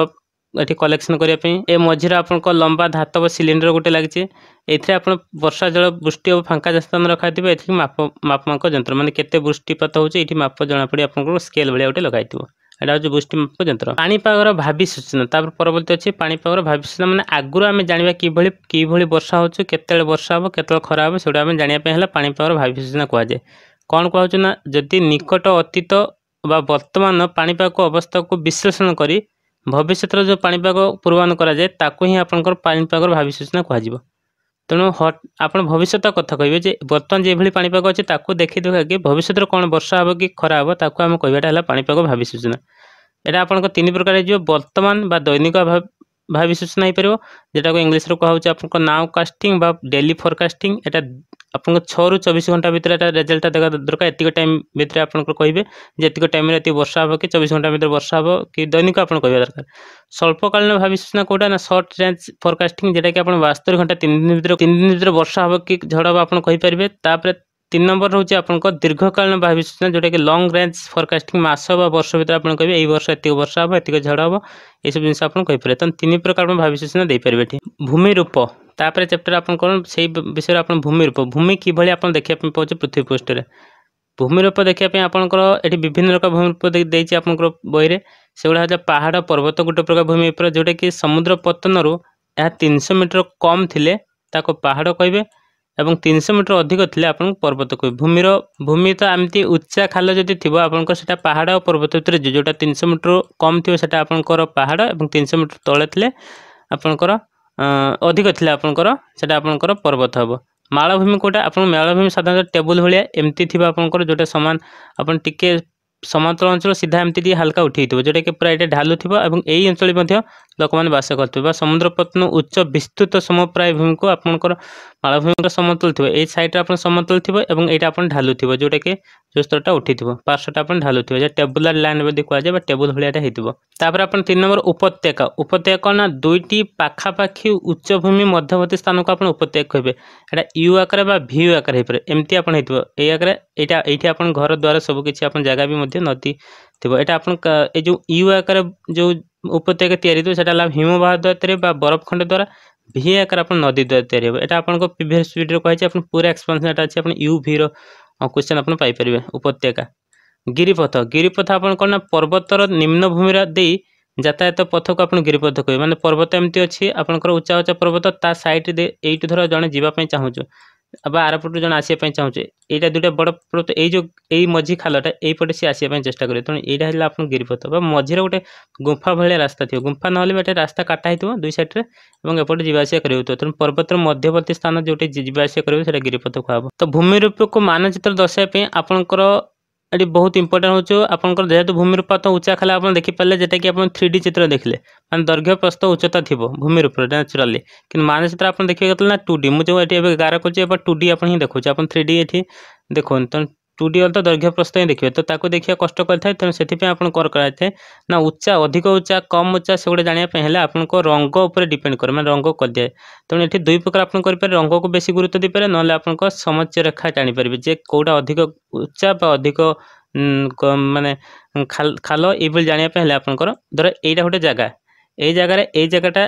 ଏଠି କଲେକ୍ସନ୍ କରିବା ପାଇଁ ଏ ମଝିରେ ଆପଣଙ୍କ ଲମ୍ବା ଧାତବ ସିଲିଣ୍ଡର ଗୋଟେ ଲାଗିଛି ଏଥିରେ ଆପଣ ବର୍ଷା ଜଳ ବୃଷ୍ଟି ଓ ଫାଙ୍କା ସ୍ଥାନ ରଖାଯାଇଥିବ ଏଥିରେ ମାପ ମାପମାଙ୍କ ଯନ୍ତ୍ର ମାନେ କେତେ ବୃଷ୍ଟିପାତ ହେଉଛି ଏଠି ମାପ ଜଣାପଡ଼ି ଆପଣଙ୍କୁ ସ୍କେଲ୍ ଭଳିଆ ଗୋଟେ ଲଗାଇଥିବ ଏଇଟା ହେଉଛି ବୃଷ୍ଟି ମାପ ଯନ୍ତ୍ର ପାଣିପାଗର ଭାବି ସୂଚନା ତାପରେ ପରବର୍ତ୍ତୀ ଅଛି ପାଣିପାଗର ଭାବି ସୂଚନା ମାନେ ଆଗରୁ ଆମେ ଜାଣିବା କିଭଳି କିଭଳି ବର୍ଷା ହେଉଛି କେତେବେଳେ ବର୍ଷା ହେବ କେତେବେଳେ ଖରା ହେବ ସେଗୁଡ଼ା ଆମେ ଜାଣିବା ପାଇଁ ହେଲା ପାଣିପାଗର ଭାବି ସୂଚନା କୁହାଯାଏ କ'ଣ କୁହାହେଉଛି ନା ଯଦି ନିକଟ ଅତୀତ ବା ବର୍ତ୍ତମାନ ପାଣିପାଗ ଅବସ୍ଥାକୁ ବିଶ୍ଳେଷଣ କରି ଭବିଷ୍ୟତର ଯେଉଁ ପାଣିପାଗ ପୂର୍ବାନୁମାନ କରାଯାଏ ତାକୁ ହିଁ ଆପଣଙ୍କର ପାଣିପାଗର ଭାବି ସୂଚନା କୁହାଯିବ ତେଣୁ ଆପଣ ଭବିଷ୍ୟତ କଥା କହିବେ ଯେ ବର୍ତ୍ତମାନ ଯେଭଳି ପାଣିପାଗ ଅଛି ତାକୁ ଦେଖି ଦେଖାକି ଭବିଷ୍ୟତରେ କ'ଣ ବର୍ଷା ହେବ କି ଖରା ହେବ ତାକୁ ଆମେ କହିବାଟା ହେଲା ପାଣିପାଗ ଭାବି ସୂଚନା ଏଇଟା ଆପଣଙ୍କ ତିନି ପ୍ରକାର ହେଇଯିବ ବର୍ତ୍ତମାନ ବା ଦୈନିକ ଭାବି ସୂଚନା ହେଇପାରିବ যেটাକୁ ଇଂଲିଶରେ କୁହାହେଉଛି ଆପଣଙ୍କ ନାଓ କାଷ୍ଟିଂ ବା ଡେଲି ଫୋରକାଷ୍ଟିଂ ଏଇଟା ଆପଣଙ୍କ ଛଅରୁ ଚବିଶ ଘଣ୍ଟା ଭିତରେ ଏଇଟା ରେଜଲ୍ଟଟା ଦେବା ଦରକାର ଏତିକି ଟାଇମ୍ ଭିତରେ ଆପଣଙ୍କର କହିବେ ଯେ ଏତିକି ଟାଇମ୍ରେ ଏତିକି ବର୍ଷା ହେବ କି ଚବିଶ ଘଣ୍ଟା ଭିତରେ ବର୍ଷା ହେବ କି ଦୈନିକ ଆପଣ କହିବା ଦରକାର ସ୍ୱଳ୍ପକାଳୀନ ଭାବି ସୂଚନା କେଉଁଟା ନା ସର୍ଟ ରେଞ୍ଜ ଫୋରକାଷ୍ଟିଂ ଯେଉଁଟାକି ଆପଣ ବାସ୍ତରି ଘଣ୍ଟା ତିନି ଦିନ ଭିତରେ ତିନି ଦିନ ଭିତରେ ବର୍ଷା ହେବ କି ଝଡ଼ ହେବ ଆପଣ କହିପାରିବେ ତାପରେ তিন নম্বর রয়েছে আপনার দীর্ঘকালীন বায়ু সূচনা যেটাকি লং রেঞ্জ ফরকাস্টিং মাস বা বর্ষ ভিতরে আপনার কবে এই বর্ষ এত বর্ষা হব এত ঝড় হব এইসব জিনিস আপনার কইপারে তো তিন প্রকার বায়ু সূচনা দিয়ে এটি ভূমিরূপ তাপরে চ্যাপ্টার আপনার কোণ সেই বিষয়ে আপনার ভূমিরূপ ভূমি কিভাবে আপনার দেখা পাচ্ছে পৃথিবী পৃষ্ঠরে ভূমিরূপ দেখা আপনার এটি বিভিন্ন রকম ভূমিরূপ দিয়েছে আপনার বইরে সেগুলো হচ্ছে পাহাড় পর্বত গোটে প্রকার ভূমিরূপ যেটাকি সমুদ্র পত্তনর ଏହା ତିନିଶହ ମିଟର କମ୍ ଥିଲେ ତାକୁ ପାହାଡ଼ କହିବେ এবং তিনশো মিটর অধিক লে আপনার পর্বতকূ ভূমির ভূমি তো এমনি উচ্চা খাল যদি থাকবে আপনার সেটা পাহাড় ও পর্বত ভিতরে যেটা তিনশো মিটর কম থাকবে সেটা আপনার পাহাড় এবং তিনশো মিটর তলে লে আপনার অধিক লে আপনার সেটা আপনার পর্বত হব মালভূমি কোটা আপনার মেলভূমি সাধারণত টেবুল ভাইয়া এমতি থাকবে আপনার যেটা সমান আপনার টিকি ସମାନ୍ତଳ ଅଞ୍ଚଳ ସିଧା ଏମିତି ଟିକେ ହାଲକା ଉଠେଇଥିବ ଯେଉଁଟାକି ପୁରା ଏଇଟା ଢାଲୁଥିବ ଏବଂ ଏହି ଅଞ୍ଚଳ ମଧ୍ୟ ଲୋକମାନେ ବାସ କରୁଥିବେ ବା ସମୁଦ୍ରପତ୍ନ ଉଚ୍ଚ ବିସ୍ତୃତ ସମପ୍ରାୟଭୂମିକୁ ଆପଣଙ୍କର ମାଳଭୂମିର ସମତଳ ଥିବ ଏଇ ସାଇଡ଼୍ରେ ଆପଣ ସମତଳ ଥିବ ଏବଂ ଏଇଟା ଆପଣ ଢାଲୁଥିବ ଯେଉଁଟାକି ଯେଉଁ ସ୍ତରଟା ଉଠିଥିବ ପାର୍ଶ୍ୱଟା ଆପଣ ଢାଲୁଥିବ ଯେ ଟେବୁଲାର ଲ୍ୟାଣ୍ଡ ବୋଲି କୁହାଯାଏ ବା ଟେବୁଲ ଭଳିଆଟା ହେଇଥିବ ତାପରେ ଆପଣ ତିନି ନମ୍ବର ଉପତ୍ୟକା ଉପତ୍ୟକା ନା ଦୁଇଟି ପାଖାପାଖି ଉଚ୍ଚଭୂମି ମଧ୍ୟବର୍ତ୍ତୀ ସ୍ଥାନକୁ ଆପଣ ଉପତ୍ୟକା କହିବେ ଏଇଟା ୟୁ ଆକାର ବା ଭି ଆକାର ହେଇପାରେ ଏମିତି ଆପଣ ହେଇଥିବ ଏଇ ଆକାରରେ ଏଇଟା ଏଇଠି ଆପଣ ଘର ଦ୍ୱାର ସବୁକିଛି ଆପଣ ଜାଗା ବି ମଧ୍ୟ ମଧ୍ୟ ନଦୀ ଥିବ ଏଇଟା ଆପଣ ଏ ଯେଉଁ ୟୁ ଆକାର ଯେଉଁ ଉପତ୍ୟକା ତିଆରି ହୋଇଥିବ ସେଇଟା ହେଲା ହିମବାହ ଦ୍ୱାରା ତିଆରି ବା ବରଫ ଖଣ୍ଡ ଦ୍ୱାରା ଭି ଆକାର ଆପଣ ନଦୀ ଦ୍ୱାରା ତିଆରି ହେବ ଏଇଟା ଆପଣଙ୍କ ପ୍ରିଭିୟସ୍ ଭିଡ଼ିଓରେ କୁହାଯାଇଛି ଆପଣ ପୁରା ଏକ୍ସପେନ୍ସ ଏଇଟା ଅଛି ଆପଣ ୟୁ ଭିର କ୍ୱେଶ୍ଚନ୍ ଆପଣ ପାଇପାରିବେ ଉପତ୍ୟକା ଗିରିପଥ ଗିରିପଥ ଆପଣ କ'ଣ ନା ପର୍ବତର ନିମ୍ନଭୂମିର ଦେଇ ଯାତାୟାତ ପଥକୁ ଆପଣ ଗିରିପଥ କହିବେ ମାନେ ପର୍ବତ ଏମିତି ଅଛି ଆପଣଙ୍କର ଉଚ୍ଚା ଉଚ୍ଚା ପର୍ବତ ତା ସାଇଡ଼ରେ ଏଇଠୁ ଧର ଜଣେ ଯିବା ପାଇଁ ଚାହୁଁଛୁ ବା ଆରପଟୁ ଜଣେ ଆସିବା ପାଇଁ ଚାହୁଁଛେ ଏଇଟା ଦୁଇଟା ବଡ଼ ପର୍ବତ ଏଇ ଯେଉଁ ଏଇ ମଝି ଖାଲଟା ଏଇପଟେ ସିଏ ଆସିବା ପାଇଁ ଚେଷ୍ଟା କରିବ ତେଣୁ ଏଇଟା ହେଲା ଆପଣଙ୍କ ଗିରିପଥ ବା ମଝିରେ ଗୋଟେ ଗୁମ୍ଫା ଭଳିଆ ରାସ୍ତା ଥିବ ଗୁମ୍ଫା ନହେଲେ ବି ଏଟା ରାସ୍ତା କାଟା ହେଇଥିବ ଦୁଇ ସାଇଡ଼୍ରେ ଏବଂ ଏପଟେ ଯିବା ଆସିବା କରିହେଉଥିବ ତେଣୁ ପର୍ବତର ମଧ୍ୟବର୍ତ୍ତୀ ସ୍ଥାନ ଯେଉଁଠି ଯିବା ଆସିବା କରିବ ସେଇଟା ଗିରିପଥ କୁହାହେବ ତ ଭୂମିରୂପକୁ ମାନଚିତ୍ର ଦର୍ଶାଇବା ପାଇଁ ଆପଣଙ୍କର ଏଠି ବହୁତ ଇମ୍ପୋର୍ଟାଣ୍ଟ ହେଉଛି ଆପଣଙ୍କର ଯେହେତୁ ଭୂମିର ପାତ ଉଚ୍ଚା ଖାଲି ଆପଣ ଦେଖିପାରିଲେ ଯେଉଁଟାକି ଆପଣ ଥ୍ରୀ ଡି ଚିତ୍ର ଦେଖିଲେ ମାନେ ଦୈର୍ଘ୍ୟ ପ୍ରସ୍ତ ଉଚ୍ଚତା ଥିବ ଭୂମିର ଉପରେ ନ୍ୟାଚୁରାଲି କିନ୍ତୁ ମାନସ ଚିତ୍ର ଆପଣ ଦେଖିବାକୁ ନା ଟୁ ଡି ମୁଁ ଯେଉଁ ଏଠି ଏବେ ଗାର କରୁଛି ଏବେ ଟୁ ଡି ଆପଣ ହିଁ ଦେଖୁଛି ଆପଣ ଥ୍ରୀ ଡି ଏଠି ଦେଖନ୍ତୁ ତେଣୁ টু डी ଅର୍ଥ ଦୈର୍ଘ୍ୟ ପ୍ରସ୍ଥ ହିଁ ଦେଖିବେ ତ ତାକୁ ଦେଖିବା କଷ୍ଟ କରିଥାଏ ତେଣୁ ସେଥିପାଇଁ ଆପଣଙ୍କୁ କର କରାଯାଇଥାଏ ନା ଉଚ୍ଚା ଅଧିକ ଉଚ୍ଚା କମ୍ ଉଚ୍ଚା ସେଗୁଡ଼ା ଜାଣିବା ପାଇଁ ହେଲେ ଆପଣଙ୍କ ରଙ୍ଗ ଉପରେ ଡିପେଣ୍ଡ କରେ ମାନେ ରଙ୍ଗ କରିଦିଏ ତେଣୁ ଏଠି ଦୁଇ ପ୍ରକାର ଆପଣ କରିପାରିବେ ରଙ୍ଗକୁ ବେଶୀ ଗୁରୁତ୍ୱ ଦେଇପାରିବେ ନହେଲେ ଆପଣଙ୍କ ସମଚ୍ୟ ରେଖା ଜାଣିପାରିବେ ଯେ କେଉଁଟା ଅଧିକ ଉଚ୍ଚା ବା ଅଧିକ ମାନେ ଖାଲ ଏଇଭଳି ଜାଣିବା ପାଇଁ ହେଲେ ଆପଣଙ୍କର ଧର ଏଇଟା ଗୋଟେ ଜାଗା এই জায়গায় এই জায়গাটা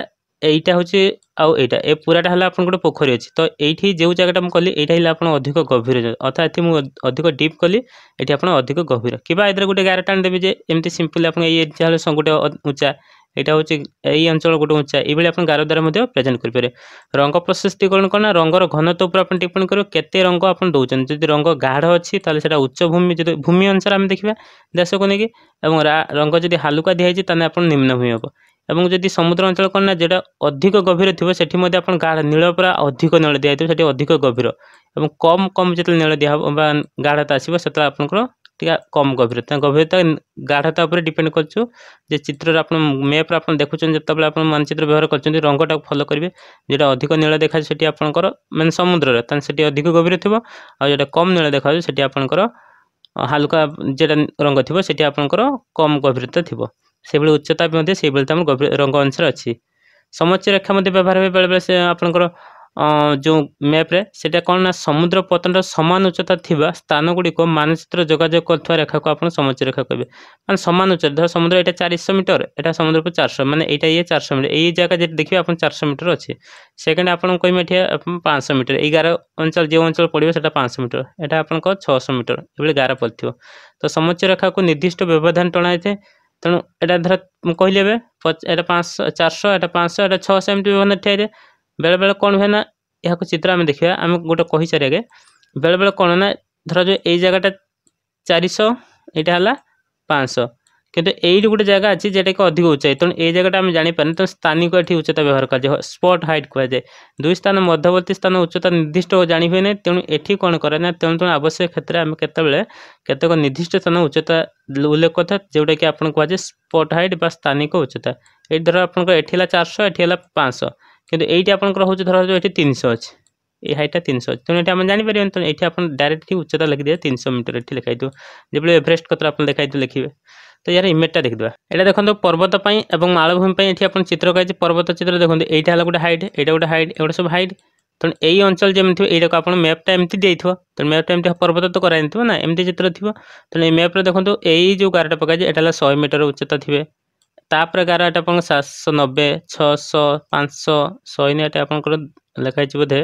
এইটা হচ্ছে আউ এইটা এ পুরাটা হল আপনার গোটে পোখরী আছে তো এইটি যে জায়গাটা মু কলি এইটা হলে আপনার অধিক গভীর অর্থাৎ এটি অধিক ডিপ কলি এটি আপনার অধিক গভীর কিংবা এদের গোটে গার দেবে যে এমনি সিম্পল আপনার এই এরিয়া হলে গোটে উঁচা এটা হচ্ছে এই অঞ্চল গোটে উঁচা এইভাবে আপনার গার দ্বারা মধ্যে প্রেজেন্ট করিপারে রঙ প্রশস্তিকরণ কোণ না রঙর ঘনত্ব উপরে আপনার ডিপেন্ড করবে কত রঙ আপনার দৌছেন যদি রঙ গাঢ় অছি তাহলে সেটা উচ্চ ভূমি যদি ভূমি অনুসারে আমি দেখবা দেশকে নেই এবং রঙ যদি হালুকা হয়েছে তাহলে আপনার নিম্নভূমি হব এবং যদি সমুদ্র অঞ্চল କ'ଣ ନା ଯେଉଁଟା ଅଧିକ ଗଭୀର ଥିବ ସେଠି ମଧ୍ୟ ଆପଣ ନୀଳ ପୁରା ଅଧିକ ନୀଳ ଦିଆଯାଇଥିବ ସେଠି ଅଧିକ ଗଭୀର ଏବଂ କମ୍ କମ୍ ଯେତେବେଳେ ନୀଳ ଦିଆହେବ ବା ଗାଢ଼ତା ଆସିବ ସେତେବେଳେ ଆପଣଙ୍କର ଟିକେ କମ୍ ଗଭୀରତା ଗଭୀରତା ଗାଢ଼ତା ଉପରେ ଡିପେଣ୍ଡ କରୁଛୁ ଯେ ଚିତ୍ରରେ ଆପଣ ମ୍ୟାପ୍ରେ ଆପଣ ଦେଖୁଛନ୍ତି ଯେତେବେଳେ ଆପଣ ମାନଚିତ୍ର ବ୍ୟବହାର କରୁଛନ୍ତି ରଙ୍ଗଟାକୁ ଫଲୋ କରିବେ ଯେଉଁଟା ଅଧିକ ନୀଳ ଦେଖାଯାଉଛି ସେଠି ଆପଣଙ୍କର ମାନେ ସମୁଦ୍ରରେ ତାହେଲେ ସେଠି ଅଧିକ ଗଭୀର ଥିବ ଆଉ ଯେଉଁଟା କମ୍ ନୀଳ ଦେଖାଯାଉଛି ସେଠି ଆପଣଙ୍କର ହାଲୁକା ଯେଉଁଟା ରଙ୍ଗ ଥିବ ସେଠି ଆପଣଙ୍କର କମ୍ ଗଭୀରତା ଥିବ ସେଭଳି ଉଚ୍ଚତା ବି ମଧ୍ୟ ସେଇଭଳି ତ ଆମର ରଙ୍ଗ ଅନୁସାରେ ଅଛି ସମୋଚ୍ଚ ରେଖା ମଧ୍ୟ ବ୍ୟବହାର ହୁଏ ବେଳେବେଳେ ସେ ଆପଣଙ୍କର ଯେଉଁ ମ୍ୟାପ୍ରେ ସେଇଟା କ'ଣ ନା ସମୁଦ୍ର ପତନର ସମାନ ଉଚ୍ଚତା ଥିବା ସ୍ଥାନଗୁଡ଼ିକ ମାନଚିତ୍ର ଯୋଗାଯୋଗ କରୁଥିବା ରେଖାକୁ ଆପଣ ସମୁଚ୍ଚ ରେଖା କହିବେ ମାନେ ସମାନ ଉଚ୍ଚତା ଧର ସମୁଦ୍ର ଏଇଟା ଚାରିଶହ ମିଟର ଏଇଟା ସମୁଦ୍ରକୁ ଚାରିଶହ ମାନେ ଏଇଟା ଇଏ ଚାରିଶହ ମିଟର ଏଇ ଜାଗା ଯଦି ଦେଖିବେ ଆପଣ ଚାରିଶହ ମିଟର ଅଛି ସେକେଣ୍ଡ ଆପଣଙ୍କୁ କହିବେ ଏଠି ପାଞ୍ଚଶହ ମିଟର ଏଇ ଗାର ଅଞ୍ଚଳ ଯେଉଁ ଅଞ୍ଚଳ ପଡ଼ିବ ସେଇଟା ପାଞ୍ଚଶହ ମିଟର ଏଇଟା ଆପଣଙ୍କ ଛଅଶହ ମିଟର ଏଭଳି ଗାର ପଡ଼ିଥିବ ତ ସମୁଚ୍ଚ ରେଖାକୁ ନିର୍ଦ୍ଦିଷ୍ଟ ବ୍ୟବଧାନ ଟଣା ହେଇଥାଏ ତେଣୁ ଏଇଟା ଧର କହିଲି ଏବେ ଏଇଟା ପାଞ୍ଚଶହ ଚାରିଶହ ଏଇଟା ପାଞ୍ଚଶହ ଏଇଟା ଛଅଶହ ଏମିତି ବ୍ୟବଧାନ ଠିଆ ହେଇଯାଏ ବେଳେବେଳେ କ'ଣ ହୁଏ ନା ଏହାକୁ ଚିତ୍ର ଆମେ ଦେଖିବା ଆମେ ଗୋଟେ କହିସାରି ଆଗେ ବେଳେବେଳେ କ'ଣ ନା ଧର ଯେଉଁ ଏଇ ଜାଗାଟା ଚାରିଶହ ଏଇଟା ହେଲା ପାଞ୍ଚଶହ কিন্তু এইটি ଗୋଟେ ଜାଗା ଅଛି ଯେଉଁଟାକି ଅଧିକ ଉଚ୍ଚାଇ ତେଣୁ ଏଇ ଜାଗାଟା ଆମେ ଜାଣିପାରୁନି ତେଣୁ ସ୍ଥାନିକ ଏଠି ଉଚ୍ଚତା ବ୍ୟବହାର କରାଯାଏ ସ୍ପଟ୍ ହାଇଟ୍ କୁହାଯାଏ ଦୁଇ ସ୍ଥାନ ମଧ୍ୟବର୍ତ୍ତୀ ସ୍ଥାନ ଉଚ୍ଚତା ନିର୍ଦ୍ଦିଷ୍ଟ ଜାଣି ହୁଏ ନାହିଁ ତେଣୁ ଏଠି କ'ଣ କରେ ନା ତେଣୁ ତେଣୁ ଆବଶ୍ୟକ କ୍ଷେତ୍ରରେ ଆମେ କେତେବେଳେ କେତେକ ନିର୍ଦ୍ଦିଷ୍ଟ ସ୍ଥାନ ଉଚ୍ଚତା ଉଲ୍ଲେଖ କରିଥାଏ ଯେଉଁଟାକି ଆପଣଙ୍କୁ କୁହାଯାଏ ସ୍ପଟ୍ ହାଇଟ୍ ବା ସ୍ଥାନିକ ଉଚ୍ଚତା ଏଇ ଧର ଆପଣଙ୍କର ଏଠି ହେଲା ଚାରିଶହ ଏଠି ହେଲା ପାଞ୍ଚଶହ କିନ୍ତୁ ଏଇଠି ଆପଣଙ୍କର ହେଉଛି ଧରାଯାଉ ଏଠି ତିନିଶହ ଅଛି এই হাইটটা তিনশো তেমন এটা আমি জাঁপারবেন তেমন এটি আপনার ডাইরেক্ট উচ্চতা লিখে দিয়ে তিনশো মিটার এটি লেখাই দেব যেভাবে এভারেস্ট কত আপনার লেখাই লিখবে তো ইয়ার ইমেজটা দেখিদেবা এটা দেখুন পর্বত পাই এবং মালভূমি পাই এটি আপনার চিত্র কাজ পর্বত চিত্র দেখুন এইটা হল গোটে হাইট এইটা গোটে হাইট এগুলো সব হাইট তেমন এই অঞ্চল যেমন থাকবে এইটাকে আপনার ম্যাপটা এমতি দিয়ে তেমন ম্যাপটা এমতি পর্বত তো করা হয়ে না এমতি চিত্র থাকবে তেমন এই ম্যাপরে দেখুন এই যে গারটা পকাইছে এটা হল শহে মিটর উচ্চতা থাকবে তাপরে গার এটা আপনার সাতশো নবে ছশো পাঁচশো শহে এটা আপনার লেখা হয়েছে বোধে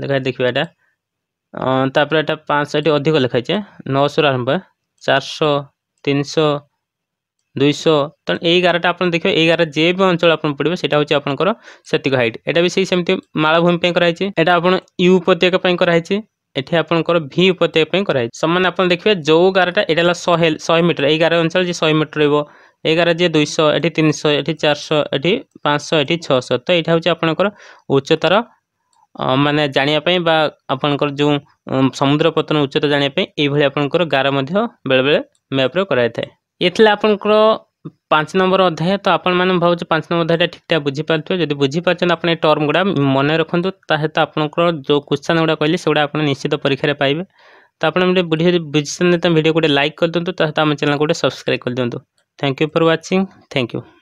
লেখা দেখবে এটা তাপরে এটা পাঁচশো এটি অধিক লেখা হয়েছে নশোর আরম্ভ চারশো তিনশো দুইশহ ତେଣୁ ଏଇ ଗାରଟା ଆପଣ ଦେଖିବେ ଏଇ ଗାର ଯେ ବି ଅଞ୍ଚଳ ଆପଣ ପଡ଼ିବ ସେଇଟା ହେଉଛି ଆପଣଙ୍କର ସେତିକ ହାଇଟ୍ ଏଇଟା ବି ସେଇ ସେମିତି ମାଳଭୂମି ପାଇଁ କରାହେଇଛି ଏଇଟା ଆପଣ ୟୁ ଉପତ୍ୟକା ପାଇଁ କରାହେଇଛି ଏଠି ଆପଣଙ୍କର ଭି ଉପତ୍ୟକା ପାଇଁ କରାହେଇଛି ସମାନ ଆପଣ ଦେଖିବେ ଯେଉଁ ଗାରଟା ଏଇଟା ହେଲା ଶହେ ଶହେ ମିଟର ଏଇ ଗାର ଅଞ୍ଚଳ ଯିଏ ଶହେ ମିଟର ରହିବ ଏଇ ଗାର ଯିଏ ଦୁଇଶହ ଏଠି ତିନିଶହ ଏଠି ଚାରିଶହ ଏଠି ପାଞ୍ଚଶହ ଏଠି ଛଅଶହ ତ ଏଇଟା ହେଉଛି ଆପଣଙ୍କର ଉଚ୍ଚତାର ମାନେ ଜାଣିବା ପାଇଁ ବା ଆପଣଙ୍କର ଯେଉଁ ସମୁଦ୍ର ପତନ ଉଚ୍ଚତା ଜାଣିବା ପାଇଁ ଏଇଭଳି ଆପଣଙ୍କର ଗାର ମଧ୍ୟ ବେଳେବେଳେ में उपयोग କରାଯାଇଥାଏ ଏଥିଲା ଆପଣଙ୍କର ପାଞ୍ଚ ନମ୍ବର ଅଧ୍ୟାୟ ତ ଆପଣମାନେ ଭାବୁଛି ପାଞ୍ଚ ନମ୍ବର ଅଧ୍ୟାୟଟା ଠିକ୍ଠାକ୍ ବୁଝିପାରୁଥିବେ ଯଦି ବୁଝିପାରୁଛନ୍ତି ଆପଣ ଏ ଟର୍ମ ଗୁଡ଼ା ମନେ ରଖନ୍ତୁ ତା ସହିତ ଆପଣଙ୍କର ଯେଉଁ କ୍ୱେଶ୍ଚନ୍ ଗୁଡ଼ା କହିଲି ସେଗୁଡ଼ା ଆପଣ ନିଶ୍ଚିତ ପରୀକ୍ଷାରେ ପାଇବେ ତ ଆପଣ ଗୋଟେ ଭିଡ଼ିଓ ଯଦି ବୁଝିଛନ୍ତି ତ ଭିଡ଼ିଓ ଗୋଟେ ଲାଇକ୍ କରିଦିଅନ୍ତୁ ତା ସହିତ ଆମ ଚ୍ୟାନେଲ୍ ଗୋଟେ ସବସ୍କ୍ରାଇବ୍ କରିଦିଅନ୍ତୁ thank you for watching thank you